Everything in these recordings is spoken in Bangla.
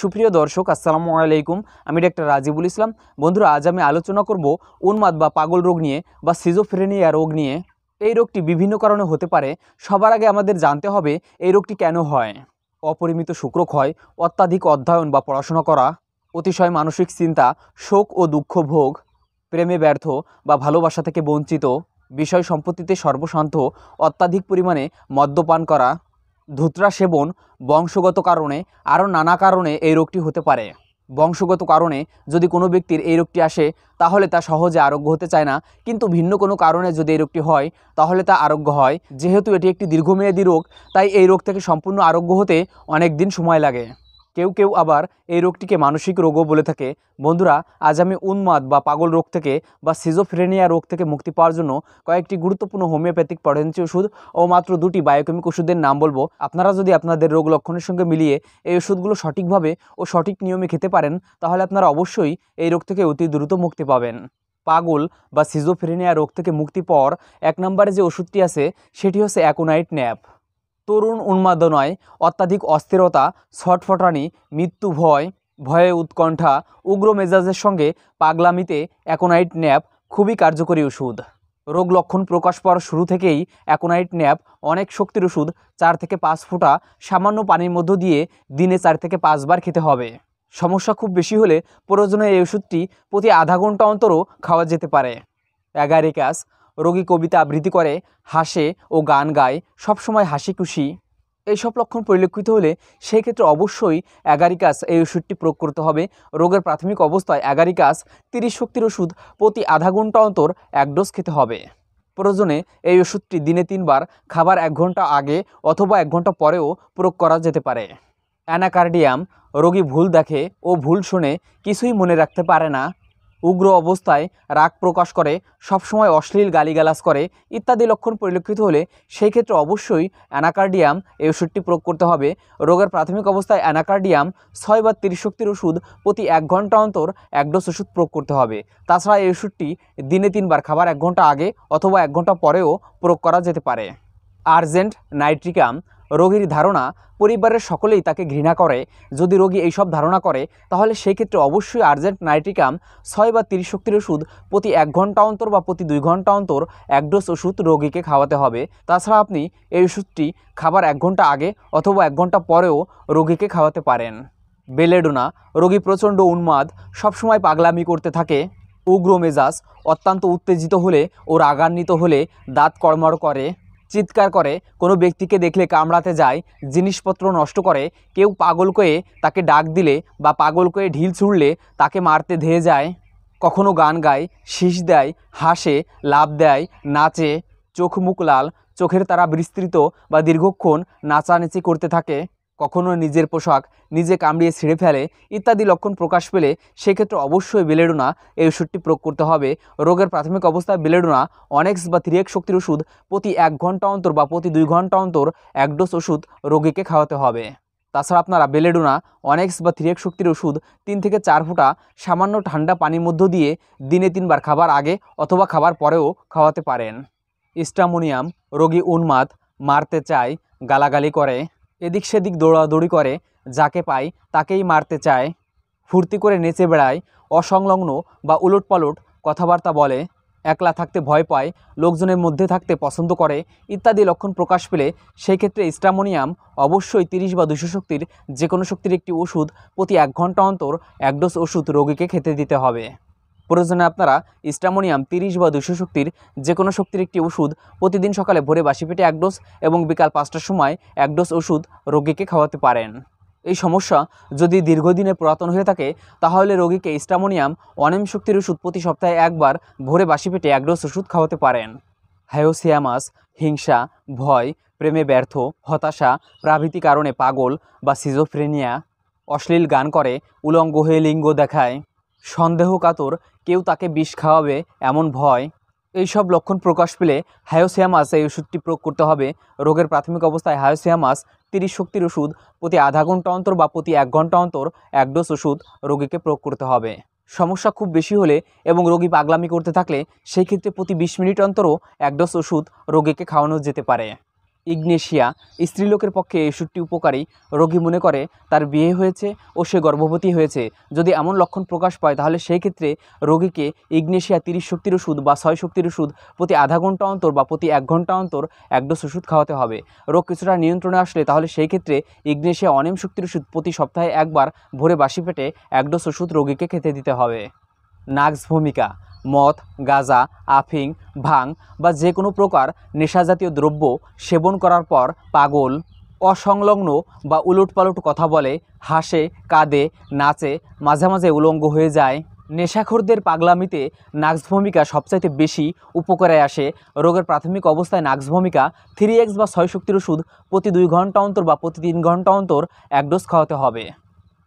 সুপ্রিয় দর্শক আসসালামু আলাইকুম আমি ডাক্তার রাজিবুল ইসলাম বন্ধুরা আজ আমি আলোচনা করব উন্মাদ বা পাগল রোগ নিয়ে বা সিজোফ্রেনিয়া রোগ নিয়ে এই রোগটি বিভিন্ন কারণে হতে পারে সবার আগে আমাদের জানতে হবে এই রোগটি কেন হয় অপরিমিত শুক্রক্ষয় অত্যাধিক অধ্যয়ন বা পড়াশোনা করা অতিশয় মানসিক চিন্তা শোক ও দুঃখ ভোগ প্রেমে ব্যর্থ বা ভালোবাসা থেকে বঞ্চিত বিষয় সম্পত্তিতে সর্বশান্ত অত্যাধিক পরিমাণে মদ্যপান করা ধুতরা সেবন বংশগত কারণে আরও নানা কারণে এই রোগটি হতে পারে বংশগত কারণে যদি কোনো ব্যক্তির এই রোগটি আসে তাহলে তা সহজে আরোগ্য হতে চায় না কিন্তু ভিন্ন কোনো কারণে যদি এই রোগটি হয় তাহলে তা আরোগ্য হয় যেহেতু এটি একটি দীর্ঘমেয়াদী রোগ তাই এই রোগ থেকে সম্পূর্ণ আরোগ্য হতে অনেক দিন সময় লাগে কেউ কেউ আবার এই রোগটিকে মানসিক রোগও বলে থাকে বন্ধুরা আজ আমি উন্মাদ বা পাগল রোগ থেকে বা সিজোফ্রেনিয়া রোগ থেকে মুক্তি পাওয়ার জন্য কয়েকটি গুরুত্বপূর্ণ হোমিওপ্যাথিক পড়েন্সি ওষুধ ও মাত্র দুটি বায়োকেমিক ওষুধের নাম বলবো আপনারা যদি আপনাদের রোগ লক্ষণের সঙ্গে মিলিয়ে এই ওষুধগুলো সঠিকভাবে ও সঠিক নিয়মে খেতে পারেন তাহলে আপনারা অবশ্যই এই রোগ থেকে অতি দ্রুত মুক্তি পাবেন পাগল বা সিজোফ্রেনিয়া রোগ থেকে মুক্তি পর এক নম্বরে যে ওষুধটি আছে সেটি হচ্ছে অ্যাকোনাইট ন্যাপ তরুণ উন্মাদনায় অত্যাধিক অস্থিরতা ছটফটানি মৃত্যু ভয় ভয়ে উৎকণ্ঠা উগ্র মেজাজের সঙ্গে পাগলামিতে অ্যাকোনাইট ন্যাপ খুবই কার্যকরী ওষুধ রোগ লক্ষণ প্রকাশ পাওয়ার শুরু থেকেই অ্যাকোনাইট ন্যাপ অনেক শক্তির ওষুধ চার থেকে পাঁচ ফোঁটা সামান্য পানির মধ্য দিয়ে দিনে চার থেকে পাঁচবার খেতে হবে সমস্যা খুব বেশি হলে প্রয়োজনে এই ওষুধটি প্রতি আধা ঘন্টা অন্তরও খাওয়া যেতে পারে অ্যাগারিকাস রোগী কবিতা আবৃত্তি করে হাসে ও গান গায় সবসময় হাসি খুশি এইসব লক্ষণ পরিলক্ষিত হলে সেই ক্ষেত্রে অবশ্যই অ্যাগারিকাস এই ওষুধটি প্রয়োগ করতে হবে রোগের প্রাথমিক অবস্থায় অ্যাগারিকাস তিরিশ শক্তির ওষুধ প্রতি আধা ঘন্টা অন্তর এক ডোজ খেতে হবে প্রয়োজনে এই ওষুধটি দিনে তিনবার খাবার এক ঘন্টা আগে অথবা এক ঘন্টা পরেও প্রয়োগ করা যেতে পারে অ্যানাকার্ডিয়াম রোগী ভুল দেখে ও ভুল শুনে কিছুই মনে রাখতে পারে না উগ্র অবস্থায় রাগ প্রকাশ করে সবসময় অশ্লীল গালিগালাজ করে ইত্যাদি লক্ষণ পরিলক্ষিত হলে সেই ক্ষেত্রে অবশ্যই অ্যানাকার্ডিয়াম এই ওষুধটি প্রয়োগ করতে হবে রোগের প্রাথমিক অবস্থায় অ্যানাকার্ডিয়াম ছয় বা তিরিশ শক্তির ওষুধ প্রতি এক ঘন্টা অন্তর এক ডোজ ওষুধ প্রয়োগ করতে হবে তাছাড়া এই ওষুধটি দিনে তিনবার খাবার এক ঘন্টা আগে অথবা এক ঘন্টা পরেও প্রয়োগ করা যেতে পারে আর্জেন্ট নাইট্রিকাম রোগীর ধারণা পরিবারের সকলেই তাকে ঘৃণা করে যদি রোগী এইসব ধারণা করে তাহলে সেই ক্ষেত্রে অবশ্যই আর্জেন্ট নাইট্রিকাম ছয় বা তিরিশ শক্তির ওষুধ প্রতি এক ঘন্টা অন্তর বা প্রতি দুই ঘন্টা অন্তর এক ডোজ ওষুধ রোগীকে খাওয়াতে হবে তাছাড়া আপনি এই ওষুধটি খাবার এক ঘন্টা আগে অথবা এক ঘন্টা পরেও রোগীকে খাওয়াতে পারেন বেলেডোনা রোগী প্রচণ্ড উন্মাদ সবসময় পাগলামি করতে থাকে উগ্র মেজাজ অত্যন্ত উত্তেজিত হলে ও রাগান্বিত হলে দাঁত কর্মর করে চিৎকার করে কোনো ব্যক্তিকে দেখলে কামড়াতে যায় জিনিসপত্র নষ্ট করে কেউ পাগল কয়ে তাকে ডাক দিলে বা পাগল কয়ে ঢিল ছুড়লে তাকে মারতে ধেয়ে যায় কখনো গান গায় শীষ দেয় হাসে লাভ দেয় নাচে চোখ মুখ লাল চোখের তারা বিস্তৃত বা দীর্ঘক্ষণ নাচানাচি করতে থাকে কখনো নিজের পোশাক নিজে কামড়িয়ে ছিঁড়ে ফেলে ইত্যাদি লক্ষণ প্রকাশ পেলে সেক্ষেত্রে অবশ্যই বেলেডোনা এই ওষুধটি প্রয়োগ করতে হবে রোগের প্রাথমিক অবস্থায় বেলেডোনা অনেক্স বা থ্রিয়েক শক্তির ওষুধ প্রতি এক ঘন্টা অন্তর বা প্রতি দুই ঘন্টা অন্তর এক ডোজ ওষুধ রোগীকে খাওয়াতে হবে তাছাড়া আপনারা বেলেডোনা অনেক্স বা থ্রিয়েক শক্তির ওষুধ তিন থেকে চার ফুটা সামান্য ঠান্ডা পানির মধ্য দিয়ে দিনে তিনবার খাবার আগে অথবা খাবার পরেও খাওয়াতে পারেন ইস্টামোনিয়াম রোগী উন্মাদ মারতে চায় গালাগালি করে এদিক সেদিক দৌড়াদৌড়ি করে যাকে পায় তাকেই মারতে চায় ফুর্তি করে নেচে বেড়ায় অসংলগ্ন বা উলটপালট কথাবার্তা বলে একলা থাকতে ভয় পায় লোকজনের মধ্যে থাকতে পছন্দ করে ইত্যাদি লক্ষণ প্রকাশ পেলে সেই ক্ষেত্রে স্ট্রামোনিয়াম অবশ্যই তিরিশ বা দুশো শক্তির যে কোনো শক্তির একটি ওষুধ প্রতি এক ঘন্টা অন্তর এক ডোজ ওষুধ রোগীকে খেতে দিতে হবে প্রয়োজনে আপনারা স্টামোনিয়াম তিরিশ বা দুশো শক্তির যে কোনো শক্তির একটি ওষুধ প্রতিদিন সকালে ভোরে বাসি পেটে এক ডোজ এবং বিকাল পাঁচটার সময় এক ডোজ ওষুধ রোগীকে খাওয়াতে পারেন এই সমস্যা যদি দীর্ঘদিনে পুরাতন হয়ে থাকে তাহলে রোগীকে স্টামোনিয়াম অনেম শক্তির ওষুধ প্রতি সপ্তাহে একবার ভোরে বাসি পেটে এক ডোজ ওষুধ খাওয়াতে পারেন হায়োসিয়ামাস হিংসা ভয় প্রেমে ব্যর্থ হতাশা প্রভৃতি কারণে পাগল বা সিজোফ্রেনিয়া অশ্লীল গান করে উলঙ্গ হয়ে লিঙ্গ দেখায় সন্দেহকাতর কেউ তাকে বিষ খাওয়াবে এমন ভয় এইসব লক্ষণ প্রকাশ পেলে হায়োসিয়ামাস এই ওষুধটি প্রয়োগ করতে হবে রোগের প্রাথমিক অবস্থায় হায়োসিয়ামাস তিরিশ শক্তির ওষুধ প্রতি আধা ঘন্টা অন্তর বা প্রতি এক ঘন্টা অন্তর এক ডোজ ওষুধ রোগীকে প্রয়োগ করতে হবে সমস্যা খুব বেশি হলে এবং রোগী পাগলামি করতে থাকলে সেই ক্ষেত্রে প্রতি বিশ মিনিট অন্তরও এক ডোজ ওষুধ রোগীকে খাওয়ানো যেতে পারে ইগনেশিয়া স্ত্রীলোকের পক্ষে এই ওষুধটি উপকারী রোগী মনে করে তার বিয়ে হয়েছে ও সে গর্ভবতী হয়েছে যদি এমন লক্ষণ প্রকাশ পায় তাহলে সেই ক্ষেত্রে রোগীকে ইগনেশিয়া তিরিশ শক্তির ওষুধ বা ছয় শক্তির ওষুধ প্রতি আধা ঘন্টা অন্তর বা প্রতি এক ঘন্টা অন্তর এক ডোজ ওষুধ খাওয়াতে হবে রোগ কিছুটা নিয়ন্ত্রণে আসলে তাহলে সেই ক্ষেত্রে ইগনেশিয়া অনেম শক্তির ওষুধ প্রতি সপ্তাহে একবার ভোরে বাসি পেটে এক ডোজ ওষুধ রোগীকে খেতে দিতে হবে নাক্স ভূমিকা মদ গাঁজা আফিং ভাং বা যে কোনো প্রকার নেশাজাতীয় দ্রব্য সেবন করার পর পাগল অসংলগ্ন বা উলটপালট কথা বলে হাসে কাঁদে নাচে মাঝে মাঝে উলঙ্গ হয়ে যায় নেশাখোরদের পাগলামিতে নাক্স ভূমিকা সবচাইতে বেশি উপকারে আসে রোগের প্রাথমিক অবস্থায় নাক্স ভূমিকা থ্রি এক্স বা ছয় শক্তির ওষুধ প্রতি দুই ঘন্টা অন্তর বা প্রতি তিন ঘন্টা অন্তর এক ডোজ খাওয়াতে হবে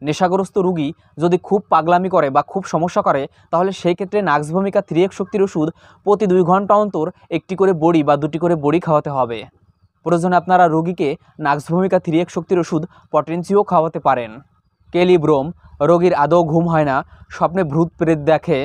নেশাগ্রস্ত রুগী যদি খুব পাগলামি করে বা খুব সমস্যা করে তাহলে সেই ক্ষেত্রে নাক্স ভূমিকা থ্রি এক শক্তির ওষুধ প্রতি দুই ঘন্টা অন্তর একটি করে বড়ি বা দুটি করে বড়ি খাওয়াতে হবে প্রয়োজনে আপনারা রোগীকে নাক্স ভূমিকা থ্রি এক শক্তির ওষুধ পটেন্সিও খাওয়াতে পারেন কেলিব্রোম রোগীর আদৌ ঘুম হয় না স্বপ্নে ভূত প্রেত দেখে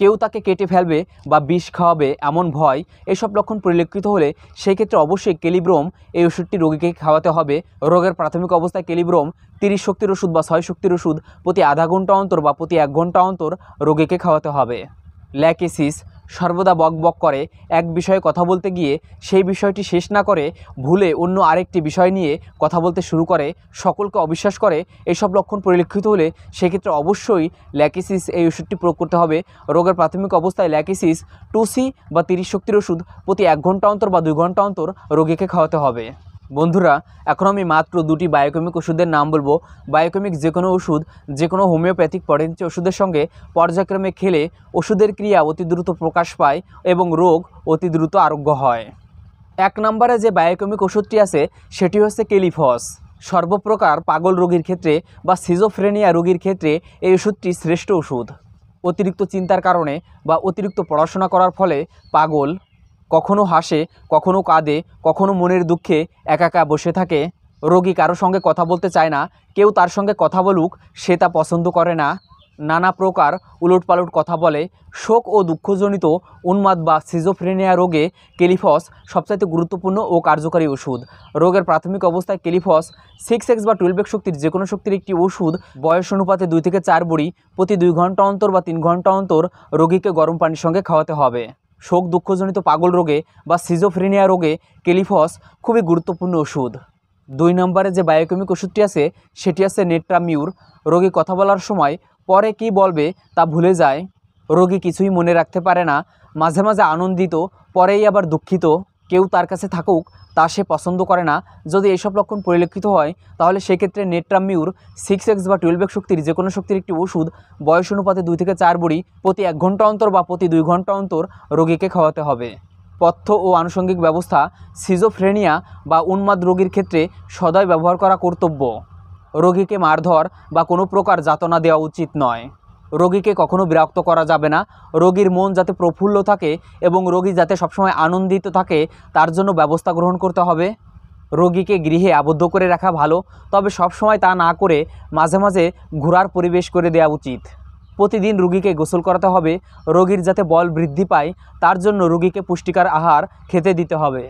কেউ তাকে কেটে ফেলবে বা বিষ খাওয়াবে এমন ভয় এসব লক্ষণ পরিলক্ষিত হলে সেই ক্ষেত্রে অবশ্যই ক্যালিব্রোম এই ওষুধটি রোগীকে খাওয়াতে হবে রোগের প্রাথমিক অবস্থায় ক্যালিব্রোম তিরিশ শক্তির ওষুধ বা ছয় শক্তির ওষুধ প্রতি আধা ঘন্টা অন্তর বা প্রতি এক ঘন্টা অন্তর রোগীকে খাওয়াতে হবে ল্যাকেসিস সর্বদা বকবক করে এক বিষয়ে কথা বলতে গিয়ে সেই বিষয়টি শেষ না করে ভুলে অন্য আরেকটি বিষয় নিয়ে কথা বলতে শুরু করে সকলকে অবিশ্বাস করে এসব লক্ষণ পরিলক্ষিত হলে সেক্ষেত্রে অবশ্যই ল্যাকিসিস এই ওষুধটি প্রয়োগ করতে হবে রোগের প্রাথমিক অবস্থায় ল্যাকিসিস টুসি বা তিরিশ শক্তির ওষুধ প্রতি এক ঘন্টা অন্তর বা দুই ঘন্টা অন্তর রোগীকে খাওয়াতে হবে বন্ধুরা এখন আমি মাত্র দুটি বায়োকেমিক ওষুধের নাম বলবো বায়োকেমিক যে কোনো ওষুধ যে কোনো হোমিওপ্যাথিক পটেন্সি ওষুধের সঙ্গে পর্যায়ক্রমে খেলে ওষুধের ক্রিয়া অতি দ্রুত প্রকাশ পায় এবং রোগ অতি দ্রুত আরোগ্য হয় এক নম্বরে যে বায়োকেমিক ওষুধটি আছে সেটি হচ্ছে কেলিফস সর্বপ্রকার পাগল রোগীর ক্ষেত্রে বা সিজোফ্রেনিয়া রোগীর ক্ষেত্রে এই ওষুধটি শ্রেষ্ঠ ওষুধ অতিরিক্ত চিন্তার কারণে বা অতিরিক্ত পড়াশোনা করার ফলে পাগল কখনো হাসে কখনো কাঁদে কখনো মনের দুঃখে একা একা বসে থাকে রোগী কারো সঙ্গে কথা বলতে চায় না কেউ তার সঙ্গে কথা বলুক সে তা পছন্দ করে না নানা প্রকার উলটপালট কথা বলে শোক ও দুঃখজনিত উন্মাদ বা সিজোফ্রেনিয়া রোগে কেলিফস সবচাইতে গুরুত্বপূর্ণ ও কার্যকারী ওষুধ রোগের প্রাথমিক অবস্থায় কেলিফস সিক্স এক্স বা টুয়েলভ এক্স শক্তির যে কোনো শক্তির একটি ওষুধ বয়স অনুপাতে দুই থেকে চার বড়ি প্রতি দুই ঘন্টা অন্তর বা তিন ঘন্টা অন্তর রোগীকে গরম পানির সঙ্গে খাওয়াতে হবে শোক দুঃখজনিত পাগল রোগে বা সিজোফ্রেনিয়া রোগে কেলিফস খুবই গুরুত্বপূর্ণ ওষুধ দুই নম্বরে যে বায়োকেমিক ওষুধটি আছে সেটি আছে নেট্রামিউর রোগী কথা বলার সময় পরে কি বলবে তা ভুলে যায় রোগী কিছুই মনে রাখতে পারে না মাঝে মাঝে আনন্দিত পরেই আবার দুঃখিত কেউ তার কাছে থাকুক তা সে পছন্দ করে না যদি এইসব লক্ষণ পরিলক্ষিত হয় তাহলে সেক্ষেত্রে নেট্রামিউর সিক্স এক্স বা টুয়েলভ এক্স শক্তির যে কোনো শক্তির একটি ওষুধ বয়স অনুপাতে দুই থেকে চার বড়ি প্রতি এক ঘন্টা অন্তর বা প্রতি দুই ঘন্টা অন্তর রোগীকে খাওয়াতে হবে পথ্য ও আনুষঙ্গিক ব্যবস্থা সিজোফ্রেনিয়া বা উন্মাদ রোগীর ক্ষেত্রে সদয় ব্যবহার করা কর্তব্য রোগীকে মারধর বা কোনো প্রকার যাতনা দেওয়া উচিত নয় রোগীকে কখনো বিরক্ত করা যাবে না রোগীর মন যাতে প্রফুল্ল থাকে এবং রোগী যাতে সবসময় আনন্দিত থাকে তার জন্য ব্যবস্থা গ্রহণ করতে হবে রোগীকে গৃহে আবদ্ধ করে রাখা ভালো তবে সবসময় তা না করে মাঝে মাঝে ঘোরার পরিবেশ করে দেওয়া উচিত প্রতিদিন রুগীকে গোসল করাতে হবে রোগীর যাতে বল বৃদ্ধি পায় তার জন্য রুগীকে পুষ্টিকর আহার খেতে দিতে হবে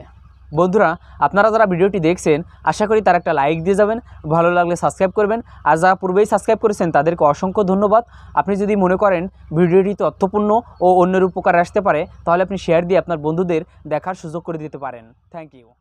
বন্ধুরা আপনারা যারা ভিডিওটি দেখছেন আশা করি তার একটা লাইক দিয়ে যাবেন ভালো লাগলে সাবস্ক্রাইব করবেন আর যারা পূর্বেই সাবস্ক্রাইব করেছেন তাদেরকে অসংখ্য ধন্যবাদ আপনি যদি মনে করেন ভিডিওটি তথ্যপূর্ণ ও অন্যের উপকার আসতে পারে তাহলে আপনি শেয়ার দিয়ে আপনার বন্ধুদের দেখার সুযোগ করে দিতে পারেন থ্যাংক ইউ